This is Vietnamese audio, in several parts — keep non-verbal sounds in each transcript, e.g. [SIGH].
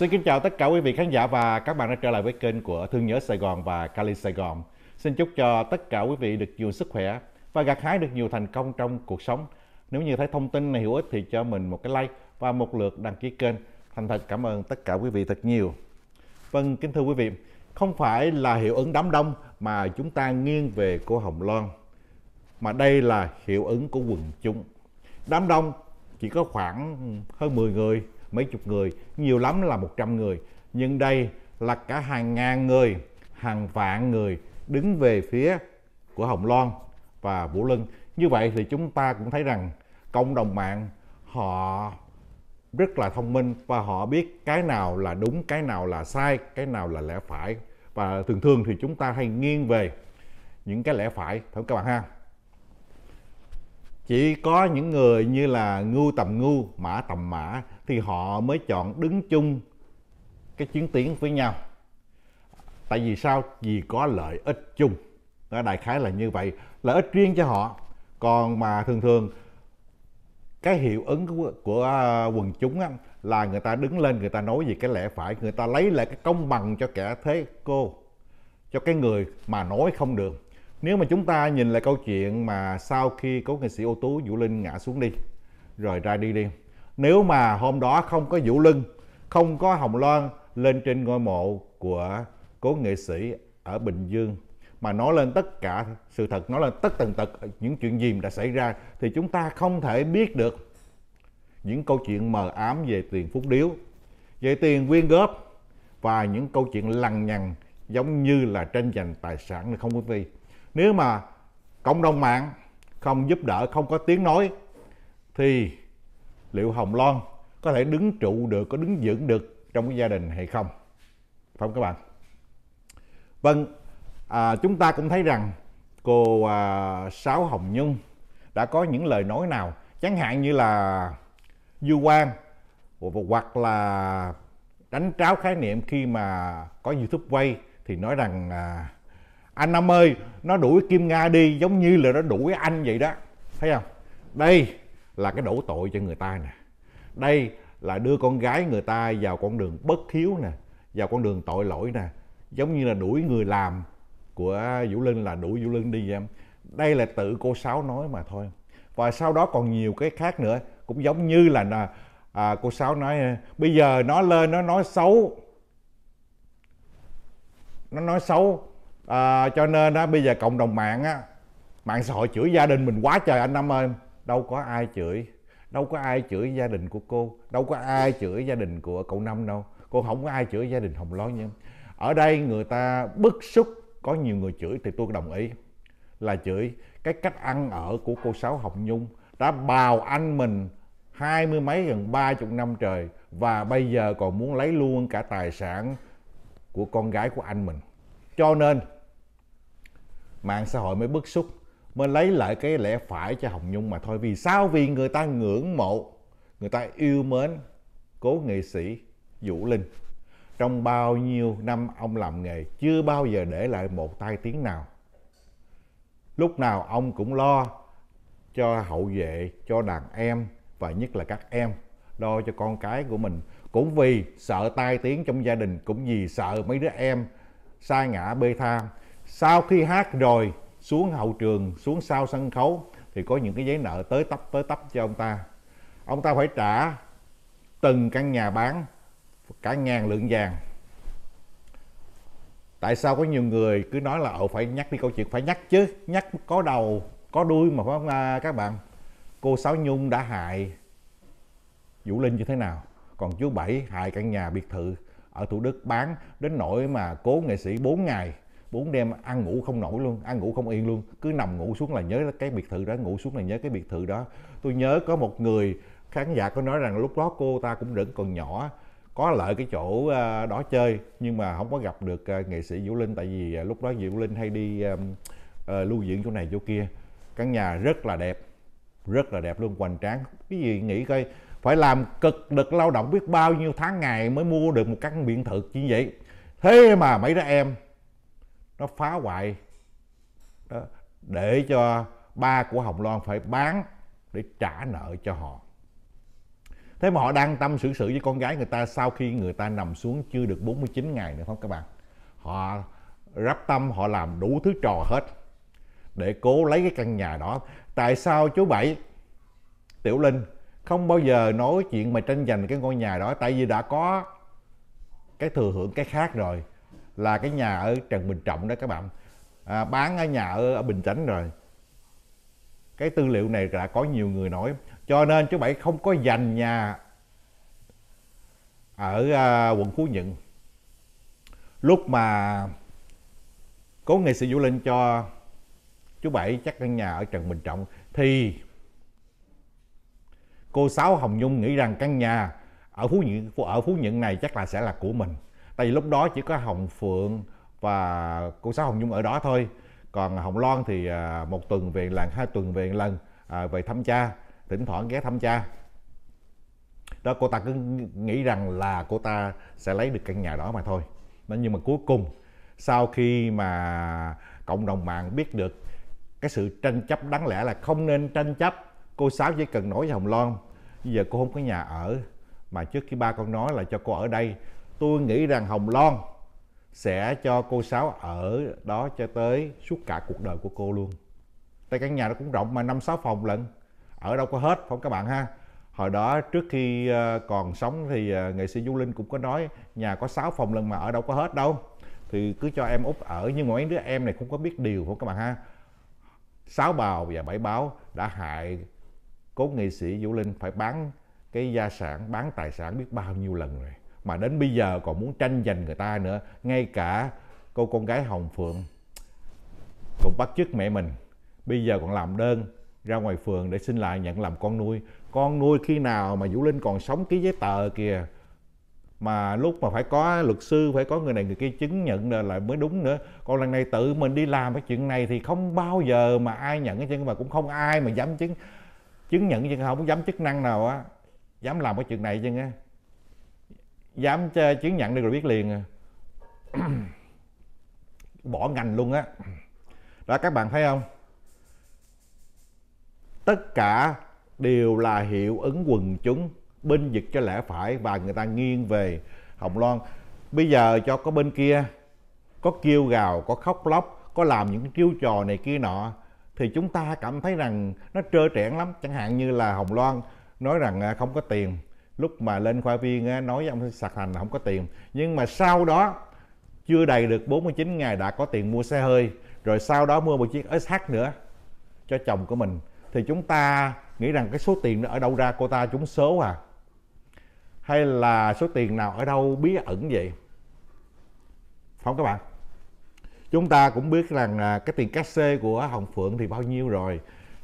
Xin kính chào tất cả quý vị khán giả và các bạn đã trở lại với kênh của Thương nhớ Sài Gòn và Cali Sài Gòn. Xin chúc cho tất cả quý vị được nhiều sức khỏe và gặt hái được nhiều thành công trong cuộc sống. Nếu như thấy thông tin này hữu ích thì cho mình một cái like và một lượt đăng ký kênh. Thành thật cảm ơn tất cả quý vị thật nhiều. Vâng, kính thưa quý vị, không phải là hiệu ứng đám đông mà chúng ta nghiêng về cô Hồng Loan, mà đây là hiệu ứng của quần chúng. Đám đông chỉ có khoảng hơn 10 người mấy chục người nhiều lắm là 100 người nhưng đây là cả hàng ngàn người hàng vạn người đứng về phía của Hồng Loan và Vũ Lân như vậy thì chúng ta cũng thấy rằng cộng đồng mạng họ rất là thông minh và họ biết cái nào là đúng cái nào là sai cái nào là lẽ phải và thường thường thì chúng ta hay nghiêng về những cái lẽ phải phải không các bạn ha chỉ có những người như là ngu tầm ngu mã tầm mã thì họ mới chọn đứng chung cái chiến tuyến với nhau tại vì sao vì có lợi ích chung đó đại khái là như vậy lợi ích riêng cho họ còn mà thường thường cái hiệu ứng của, của à, quần chúng á, là người ta đứng lên người ta nói gì cái lẽ phải người ta lấy lại cái công bằng cho kẻ thế cô cho cái người mà nói không được nếu mà chúng ta nhìn lại câu chuyện mà sau khi cố nghệ sĩ ưu tú vũ linh ngã xuống đi rồi ra đi đi nếu mà hôm đó không có Vũ Lưng, không có Hồng Loan lên trên ngôi mộ của cố nghệ sĩ ở Bình Dương mà nói lên tất cả sự thật, nói lên tất tần tật những chuyện gì đã xảy ra thì chúng ta không thể biết được những câu chuyện mờ ám về tiền phúc điếu, về tiền quyên góp và những câu chuyện lằng nhằng giống như là tranh giành tài sản không quý vị. Nếu mà cộng đồng mạng không giúp đỡ, không có tiếng nói thì liệu Hồng Loan có thể đứng trụ được, có đứng vững được trong cái gia đình hay không? Phải không các bạn? Vâng, à, chúng ta cũng thấy rằng cô à, Sáu Hồng Nhung đã có những lời nói nào chẳng hạn như là du quan hoặc là đánh tráo khái niệm khi mà có YouTube quay thì nói rằng à, anh Nam ơi nó đuổi Kim Nga đi giống như là nó đuổi anh vậy đó thấy không đây là cái đổ tội cho người ta nè đây là đưa con gái người ta vào con đường bất hiếu nè vào con đường tội lỗi nè giống như là đuổi người làm của vũ linh là đuổi vũ linh đi em đây là tự cô sáu nói mà thôi và sau đó còn nhiều cái khác nữa cũng giống như là à, cô sáu nói à, bây giờ nó lên nó nói xấu nó nói xấu à, cho nên á bây giờ cộng đồng mạng á mạng xã hội chửi gia đình mình quá trời anh năm ơi đâu có ai chửi đâu có ai chửi gia đình của cô đâu có ai chửi gia đình của cậu năm đâu cô không có ai chửi gia đình hồng loan nha ở đây người ta bức xúc có nhiều người chửi thì tôi đồng ý là chửi cái cách ăn ở của cô sáu hồng nhung đã bào anh mình hai mươi mấy gần ba chục năm trời và bây giờ còn muốn lấy luôn cả tài sản của con gái của anh mình cho nên mạng xã hội mới bức xúc mới lấy lại cái lẽ phải cho Hồng Nhung mà thôi. Vì sao? Vì người ta ngưỡng mộ, người ta yêu mến cố nghệ sĩ Vũ Linh. Trong bao nhiêu năm ông làm nghề chưa bao giờ để lại một tai tiếng nào. Lúc nào ông cũng lo cho hậu vệ, cho đàn em và nhất là các em, lo cho con cái của mình. Cũng vì sợ tai tiếng trong gia đình, cũng vì sợ mấy đứa em sai ngã bê tha. Sau khi hát rồi xuống hậu trường xuống sau sân khấu thì có những cái giấy nợ tới tấp tới tấp cho ông ta ông ta phải trả từng căn nhà bán cả ngàn lượng vàng tại sao có nhiều người cứ nói là ồ ờ, phải nhắc đi câu chuyện phải nhắc chứ nhắc có đầu có đuôi mà phải không à, các bạn cô sáu nhung đã hại vũ linh như thế nào còn chú bảy hại căn nhà biệt thự ở thủ đức bán đến nỗi mà cố nghệ sĩ 4 ngày bốn đêm ăn ngủ không nổi luôn ăn ngủ không yên luôn cứ nằm ngủ xuống là nhớ cái biệt thự đó ngủ xuống là nhớ cái biệt thự đó tôi nhớ có một người khán giả có nói rằng lúc đó cô ta cũng vẫn còn nhỏ có lợi cái chỗ ờ, đó chơi nhưng mà không có gặp được ờ, nghệ sĩ Vũ Linh tại vì ờ, lúc đó Vũ Linh hay đi lưu diễn chỗ này chỗ kia căn nhà rất là đẹp rất là đẹp luôn hoành tráng cái gì nghĩ coi phải làm cực lực lao động biết bao nhiêu tháng ngày mới mua được một căn biệt thự như vậy thế mà mấy đứa em nó phá hoại đó, để cho ba của Hồng Loan phải bán để trả nợ cho họ. Thế mà họ đang tâm xử sự với con gái người ta sau khi người ta nằm xuống chưa được 49 ngày nữa không các bạn? Họ rắp tâm, họ làm đủ thứ trò hết để cố lấy cái căn nhà đó. Tại sao chú Bảy, Tiểu Linh không bao giờ nói chuyện mà tranh giành cái ngôi nhà đó tại vì đã có cái thừa hưởng cái khác rồi là cái nhà ở Trần Bình Trọng đó các bạn à, bán ở nhà ở, ở Bình Chánh rồi cái tư liệu này đã có nhiều người nói cho nên chú Bảy không có dành nhà ở à, quận Phú Nhuận lúc mà cố nghệ sĩ Vũ Linh cho chú Bảy chắc căn nhà ở Trần Bình Trọng thì cô Sáu Hồng Nhung nghĩ rằng căn nhà ở Phú Nhuận ở Phú Nhuận này chắc là sẽ là của mình tại vì lúc đó chỉ có hồng phượng và cô sáu hồng nhung ở đó thôi còn hồng loan thì à, một tuần về lần hai tuần về lần à, về thăm cha thỉnh thoảng ghé thăm cha đó cô ta cứ nghĩ rằng là cô ta sẽ lấy được căn nhà đó mà thôi nhưng mà cuối cùng sau khi mà cộng đồng mạng biết được cái sự tranh chấp đáng lẽ là không nên tranh chấp cô sáu chỉ cần nói với hồng loan bây giờ cô không có nhà ở mà trước khi ba con nói là cho cô ở đây tôi nghĩ rằng Hồng Loan sẽ cho cô Sáu ở đó cho tới suốt cả cuộc đời của cô luôn. Tại căn nhà nó cũng rộng mà năm sáu phòng lận, ở đâu có hết không các bạn ha. Hồi đó trước khi ờ, còn sống thì ờ, nghệ sĩ Du Linh cũng có nói nhà có 6 phòng lận mà ở đâu có hết đâu. Thì cứ cho em Út ở nhưng mà mấy đứa em này không có biết điều không các bạn ha. Sáu bào và bảy báo đã hại cố nghệ sĩ Du Linh phải bán cái gia sản, bán tài sản biết bao nhiêu lần rồi mà đến bây giờ còn muốn tranh giành người ta nữa ngay cả cô con gái hồng phượng cũng bắt chước mẹ mình bây giờ còn làm đơn ra ngoài phường để xin lại nhận làm con nuôi con nuôi khi nào mà vũ linh còn sống ký giấy tờ kìa mà lúc mà phải có luật sư phải có người này người kia chứng nhận là mới đúng nữa còn lần này tự mình đi làm cái chuyện này thì không bao giờ mà ai nhận cái chân mà cũng không ai mà dám chứng chứng nhận chứ không dám chức năng nào á dám làm cái chuyện này chứ nghe? dám chứng nhận đi rồi biết liền à. bỏ ngành luôn á đó. đó các bạn thấy không tất cả đều là hiệu ứng quần chúng binh dịch cho lẽ phải và người ta nghiêng về hồng loan bây giờ cho có bên kia có kêu gào có khóc lóc có làm những chiêu trò này kia nọ thì chúng ta cảm thấy rằng nó trơ trẽn lắm chẳng hạn như là hồng loan nói rằng à, không có tiền lúc mà lên khoa viên á, nói với ông sạc thành là không có tiền nhưng mà sau đó chưa đầy được 49 ngày đã có tiền mua xe hơi rồi sau đó mua một chiếc SH nữa cho chồng của mình thì chúng ta nghĩ rằng cái số tiền đó ở đâu ra cô ta trúng số à hay là số tiền nào ở đâu bí ẩn vậy không các bạn chúng ta cũng biết rằng à, cái tiền cát xê của hồng phượng thì bao nhiêu rồi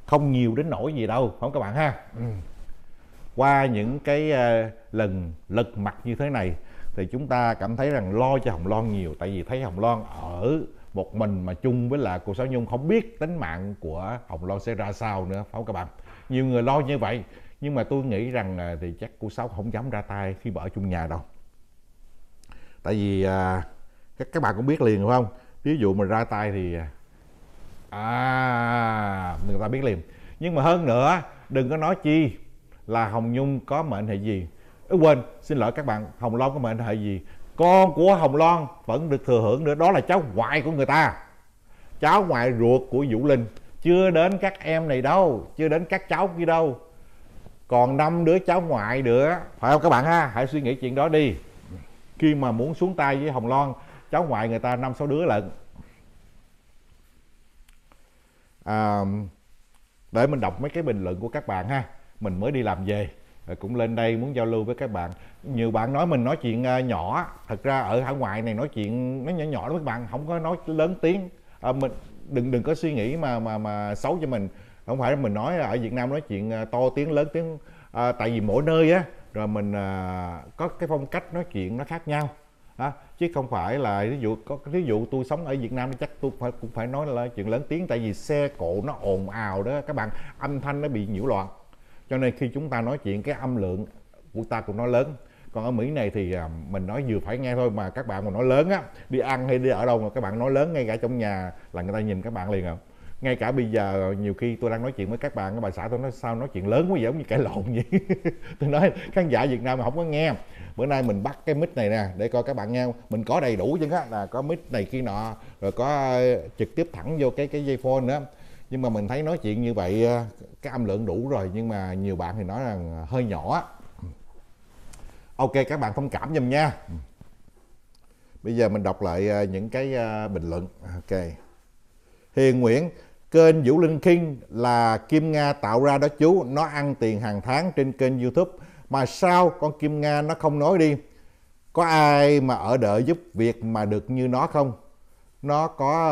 không nhiều đến nỗi gì đâu không các bạn ha ừ qua những cái ờ, lần lật mặt như thế này thì chúng ta cảm thấy rằng lo cho hồng loan nhiều tại vì thấy hồng loan ở một mình mà chung với là cô sáu nhung không biết tính mạng của hồng loan sẽ ra sao nữa phải không các bạn nhiều người lo như vậy nhưng mà tôi nghĩ rằng ờ, thì chắc cô sáu không dám ra tay khi mà ở chung nhà đâu tại vì à, các các bạn cũng biết liền phải không ví dụ mà ra tay thì à người ta biết liền nhưng mà hơn nữa đừng có nói chi là Hồng Nhung có mệnh hệ gì Ê, quên xin lỗi các bạn Hồng Loan có mệnh hệ gì con của Hồng Loan vẫn được thừa hưởng nữa đó là cháu ngoại của người ta cháu ngoại ruột của Vũ Linh chưa đến các em này đâu chưa đến các cháu kia đâu còn năm đứa cháu ngoại nữa phải không các bạn ha hãy suy nghĩ chuyện đó đi khi mà muốn xuống tay với Hồng Loan cháu ngoại người ta năm sáu đứa lận à, để mình đọc mấy cái bình luận của các bạn ha mình mới đi làm về cũng lên đây muốn giao lưu với các bạn nhiều bạn nói mình nói chuyện à, nhỏ thật ra ở hải ngoại này nói chuyện nó nhỏ nhỏ đó các bạn không có nói lớn tiếng à, mình đừng đừng có suy nghĩ mà mà mà xấu cho mình không phải mình nói ở Việt Nam nói chuyện à, to tiếng lớn tiếng à, tại vì mỗi nơi á rồi mình à, có cái phong cách nói chuyện nó khác nhau à, chứ không phải là ví dụ có ví dụ tôi sống ở Việt Nam chắc tôi phải cũng phải nói là chuyện lớn tiếng tại vì xe cộ nó ồn ào đó các bạn âm thanh nó bị nhiễu loạn cho nên khi chúng ta nói chuyện cái âm lượng của ta cũng nói lớn còn ở Mỹ này thì à, mình nói vừa phải nghe thôi mà các bạn mà nói lớn á đi ăn hay đi ở đâu mà các bạn nói lớn ngay cả trong nhà là người ta nhìn các bạn liền à ngay cả bây giờ nhiều khi tôi đang nói chuyện với các bạn các bà xã tôi nói sao nói chuyện lớn quá vậy giống như cãi lộn vậy [LAUGHS] tôi nói khán giả Việt Nam mà không có nghe bữa nay mình bắt cái mic này nè để coi các bạn nghe mình có đầy đủ chứ á là có mic này kia nọ rồi có ờ, trực tiếp thẳng vô cái cái dây phone nữa nhưng mà mình thấy nói chuyện như vậy ờ, cái âm lượng đủ rồi nhưng mà nhiều bạn thì nói rằng hơi nhỏ ok các bạn thông cảm giùm nha bây giờ mình đọc lại ờ, những cái ờ, bình luận ok hiền nguyễn kênh vũ linh king là kim nga tạo ra đó chú nó ăn tiền hàng tháng trên kênh youtube mà sao con kim nga nó không nói đi có ai mà ở đợi giúp việc mà được như nó không nó có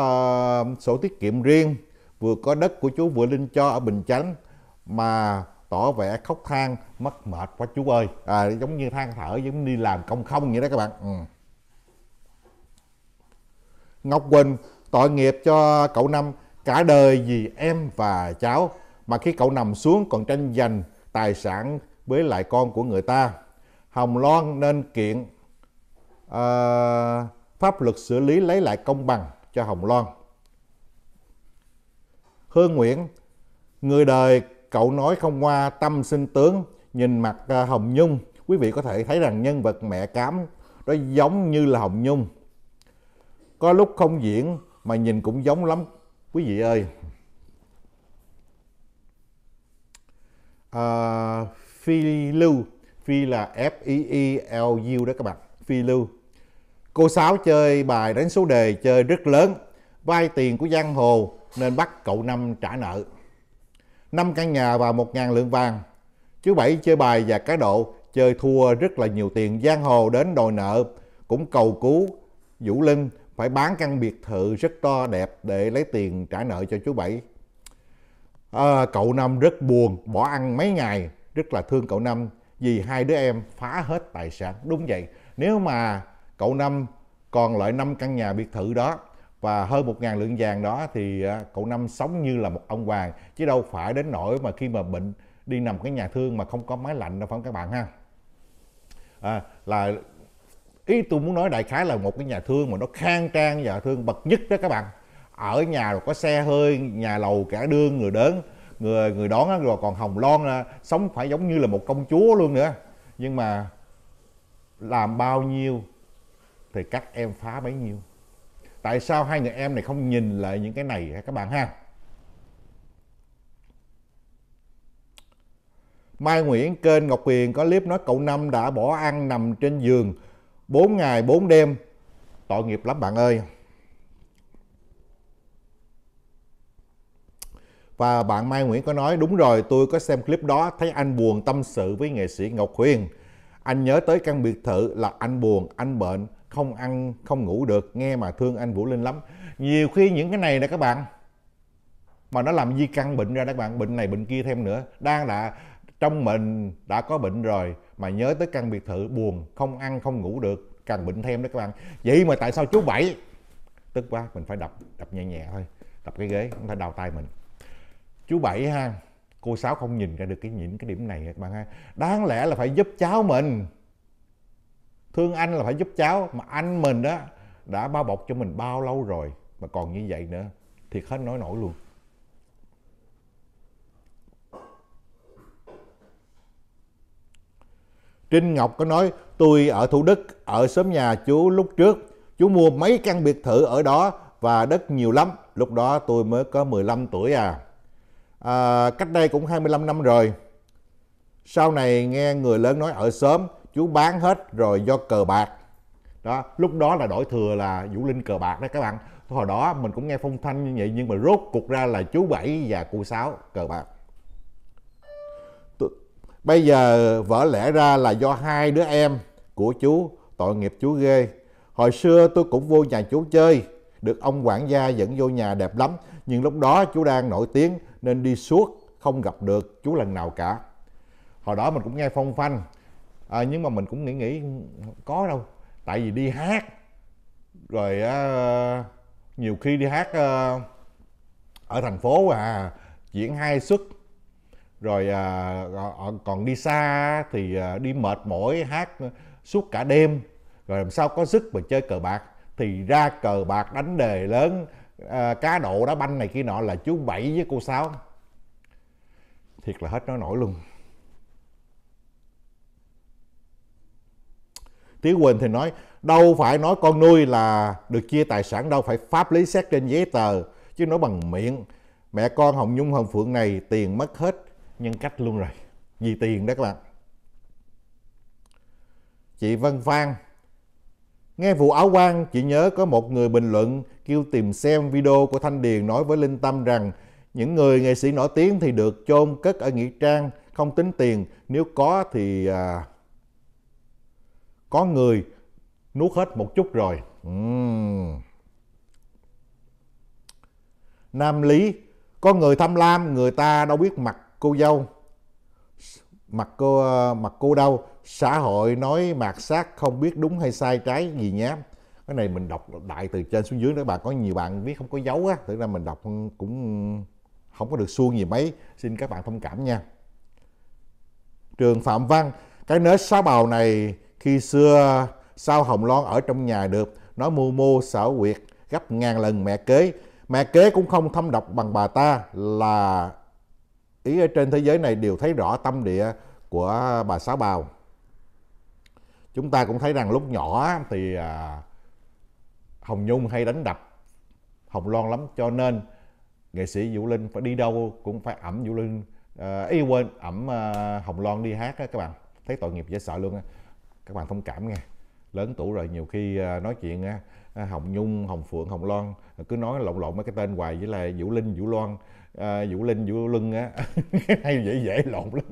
uh, sổ tiết kiệm riêng vừa có đất của chú Vừa Linh cho ở Bình Chánh mà tỏ vẻ khóc than mất mệt quá chú ơi à, giống như than thở giống đi làm công không vậy đó các bạn ừ. Ngọc Quỳnh tội nghiệp cho cậu Năm cả đời vì em và cháu mà khi cậu nằm xuống còn tranh giành tài sản với lại con của người ta Hồng Loan nên kiện uh, pháp luật xử lý lấy lại công bằng cho Hồng Loan Hương Nguyễn, người đời cậu nói không qua tâm sinh tướng, nhìn mặt à, Hồng Nhung, quý vị có thể thấy rằng nhân vật mẹ cám đó giống như là Hồng Nhung. Có lúc không diễn mà nhìn cũng giống lắm, quý vị ơi. Uh, Phi Lưu, Phi là F-E-E-L-U đó các bạn, Phi Lưu. Cô Sáu chơi bài đánh số đề chơi rất lớn, vay tiền của giang hồ nên bắt cậu Năm trả nợ. Năm căn nhà và một ngàn lượng vàng. Chú Bảy chơi bài và cá độ, chơi thua rất là nhiều tiền giang hồ đến đòi nợ, cũng cầu cứu Vũ Linh phải bán căn biệt thự rất to đẹp để lấy tiền trả nợ cho chú Bảy. À, cậu Năm rất buồn, bỏ ăn mấy ngày, rất là thương cậu Năm vì hai đứa em phá hết tài sản. Đúng vậy, nếu mà cậu Năm còn lại 5 căn nhà biệt thự đó và hơn một ngàn lượng vàng đó thì à, cậu Năm sống như là một ông hoàng chứ đâu phải đến nỗi mà khi mà bệnh đi nằm cái nhà thương mà không có máy lạnh đâu phải không các bạn ha à, là ý tôi muốn nói đại khái là một cái nhà thương mà nó khang trang nhà thương bậc nhất đó các bạn ở nhà rồi có xe hơi nhà lầu cả đương người đến người người đón rồi còn hồng loan à, sống phải giống như là một công chúa luôn nữa nhưng mà làm bao nhiêu thì các em phá bấy nhiêu tại sao hai người em này không nhìn lại những cái này các bạn ha Mai Nguyễn kênh Ngọc Quyền có clip nói cậu Năm đã bỏ ăn nằm trên giường 4 ngày 4 đêm. Tội nghiệp lắm bạn ơi. Và bạn Mai Nguyễn có nói đúng rồi tôi có xem clip đó thấy anh buồn tâm sự với nghệ sĩ Ngọc Quyền, Anh nhớ tới căn biệt thự là anh buồn, anh bệnh không ăn không ngủ được nghe mà thương anh Vũ Linh lắm nhiều khi những cái này nè các bạn mà nó làm di căn bệnh ra các bạn bệnh này bệnh kia thêm nữa đang là trong mình đã có bệnh rồi mà nhớ tới căn biệt thự buồn không ăn không ngủ được càng bệnh thêm đó các bạn vậy mà tại sao chú bảy tức quá mình phải đập đập nhẹ nhẹ thôi đập cái ghế không phải đào tay mình chú bảy ha cô sáu không nhìn ra được cái những cái điểm này các bạn ha đáng lẽ là phải giúp cháu mình thương anh là phải giúp cháu mà anh mình đó đã bao bọc cho mình bao lâu rồi mà còn như vậy nữa thì hết nói nổi luôn Trinh Ngọc có nói tôi ở Thủ Đức ở xóm nhà chú lúc trước chú mua mấy căn biệt thự ở đó và đất nhiều lắm lúc đó tôi mới có 15 tuổi à, à cách đây cũng 25 năm rồi sau này nghe người lớn nói ở xóm chú bán hết rồi do cờ bạc đó lúc đó là đổi thừa là vũ linh cờ bạc đó các bạn hồi đó mình cũng nghe phong thanh như vậy nhưng mà rốt cục ra là chú bảy và cô sáu cờ bạc bây giờ vỡ lẽ ra là do hai đứa em của chú tội nghiệp chú ghê hồi xưa tôi cũng vô nhà chú chơi được ông quản gia dẫn vô nhà đẹp lắm nhưng lúc đó chú đang nổi tiếng nên đi suốt không gặp được chú lần nào cả hồi đó mình cũng nghe phong phanh à, nhưng mà mình cũng nghĩ nghĩ có đâu tại vì đi hát rồi uh, nhiều khi đi hát uh, ở thành phố à diễn hai suất rồi à, ờ, ờ, còn đi xa thì à, đi mệt mỏi hát suốt cả đêm rồi làm sao có sức mà chơi cờ bạc thì ra cờ bạc đánh đề lớn à, cá độ đá banh này kia nọ là chú bảy với cô sáu thiệt là hết nói nổi luôn Tí Quỳnh thì nói đâu phải nói con nuôi là được chia tài sản đâu phải pháp lý xét trên giấy tờ chứ nói bằng miệng mẹ con Hồng Nhung Hồng Phượng này tiền mất hết nhân cách luôn rồi vì tiền đó các bạn chị Vân Phan nghe vụ áo quan chị nhớ có một người bình luận kêu tìm xem video của Thanh Điền nói với Linh Tâm rằng những người nghệ sĩ nổi tiếng thì được chôn cất ở nghĩa trang không tính tiền nếu có thì à, có người nuốt hết một chút rồi uhm. nam lý có người tham lam người ta đâu biết mặt cô dâu mặt cô mặt cô đâu xã hội nói mạt sát không biết đúng hay sai trái gì nhé cái này mình đọc đại từ trên xuống dưới nữa bà có nhiều bạn biết không có dấu á thực ra mình đọc cũng không có được suông gì mấy xin các bạn thông cảm nha trường phạm văn cái nết xá bào này khi xưa sao Hồng Loan ở trong nhà được, nó mưu mô xảo quyệt gấp ngàn lần mẹ kế. Mẹ kế cũng không thâm độc bằng bà ta là ý ở trên thế giới này đều thấy rõ tâm địa của bà Sáu Bào. Chúng ta cũng thấy rằng lúc nhỏ thì à, Hồng Nhung hay đánh đập Hồng Loan lắm cho nên nghệ sĩ Vũ Linh phải đi đâu cũng phải ẩm Vũ Linh y à, quên ẩm à, Hồng Loan đi hát các bạn thấy tội nghiệp dễ sợ luôn các bạn thông cảm nghe lớn tuổi rồi nhiều khi à, nói chuyện à, Hồng Nhung, Hồng Phượng, Hồng Loan cứ nói lộn lộn mấy cái tên hoài với lại Vũ Linh, Vũ Loan, à, Vũ Linh, Vũ Lưng á [LAUGHS] hay dễ dễ lộn lắm.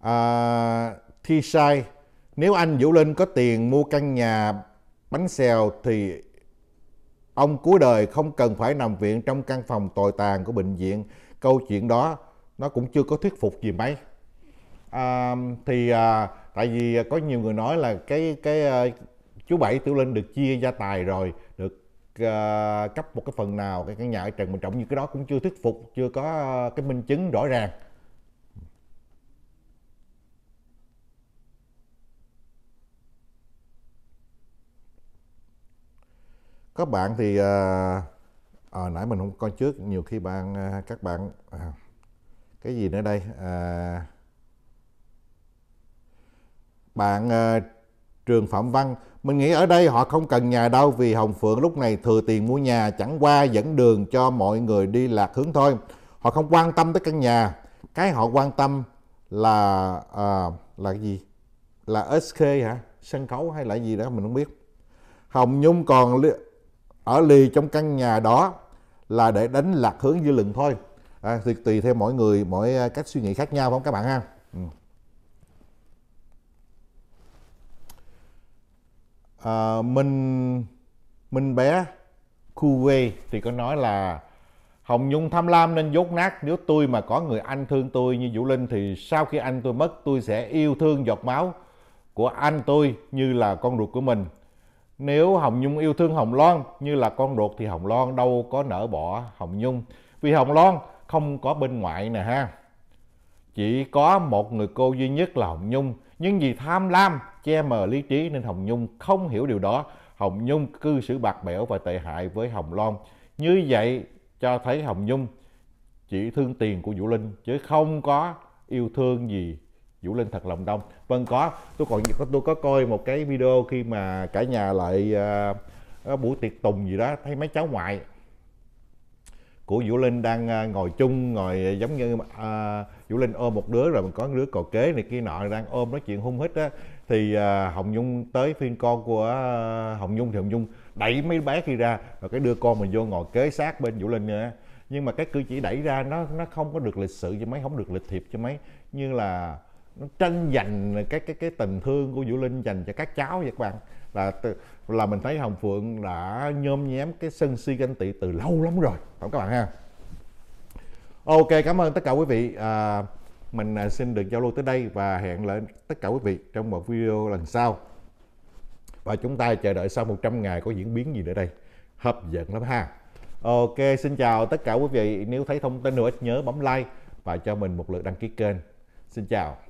À, thi sai nếu anh Vũ Linh có tiền mua căn nhà bánh xèo thì Ông cuối đời không cần phải nằm viện trong căn phòng tồi tàn của bệnh viện. Câu chuyện đó nó cũng chưa có thuyết phục gì mấy. À, thì à, tại vì có nhiều người nói là cái cái à, chú Bảy Tiểu Linh được chia gia tài rồi, được à, cấp một cái phần nào cái căn nhà ở Trần Bình Trọng như cái đó cũng chưa thuyết phục, chưa có à, cái minh chứng rõ ràng. các bạn thì à, à, nãy mình không coi trước nhiều khi bạn à, các bạn à, cái gì nữa đây à, bạn à, trường Phạm Văn mình nghĩ ở đây họ không cần nhà đâu vì Hồng Phượng lúc này thừa tiền mua nhà chẳng qua dẫn đường cho mọi người đi lạc hướng thôi họ không quan tâm tới căn nhà cái họ quan tâm là à, là cái gì là SK hả sân khấu hay là gì đó mình không biết Hồng Nhung còn ở lì trong căn nhà đó là để đánh lạc hướng dư luận thôi à, thì tùy theo mỗi người mỗi à, cách suy nghĩ khác nhau không các bạn ha ừ. à, mình mình bé Kuwait thì có nói là Hồng Nhung tham lam nên dốt nát Nếu tôi mà có người anh thương tôi như Vũ Linh Thì sau khi anh tôi mất tôi sẽ yêu thương giọt máu của anh tôi như là con ruột của mình nếu Hồng Nhung yêu thương Hồng Loan như là con ruột thì Hồng Loan đâu có nỡ bỏ Hồng Nhung. Vì Hồng Loan không có bên ngoại nè ha. Chỉ có một người cô duy nhất là Hồng Nhung. Nhưng vì tham lam, che mờ lý trí nên Hồng Nhung không hiểu điều đó. Hồng Nhung cư xử bạc bẽo và tệ hại với Hồng Loan. Như vậy cho thấy Hồng Nhung chỉ thương tiền của Vũ Linh chứ không có yêu thương gì Vũ Linh thật lòng đông vâng có tôi còn có tôi có coi một cái video khi mà cả nhà lại uh, buổi tiệc tùng gì đó thấy mấy cháu ngoại của Vũ Linh đang à, ngồi chung ngồi giống như à, Vũ Linh ôm một đứa rồi mình có đứa cò kế này kia nọ đang ôm nói chuyện hung hít á thì à, Hồng Nhung tới phiên con của à, Hồng Nhung thì Hồng Nhung đẩy mấy bé kia ra và cái đưa con mình vô ngồi kế sát bên Vũ Linh nữa nhưng mà cái cử chỉ đẩy ra nó nó không có được lịch sự cho mấy không được lịch thiệp cho mấy như là nó tranh giành cái cái cái tình thương của Vũ Linh dành cho các cháu vậy các bạn là là mình thấy Hồng Phượng đã nhôm nhém cái sân si ganh tị từ lâu lắm rồi không các bạn ha Ok cảm ơn tất cả quý vị à, mình à, xin được giao lưu tới đây và hẹn lại tất cả quý vị trong một video lần sau và chúng ta chờ đợi sau 100 ngày có diễn biến gì nữa đây hấp dẫn lắm ha Ok xin chào tất cả quý vị nếu thấy thông tin hữu ích nhớ bấm like và cho mình một lượt đăng ký kênh xin chào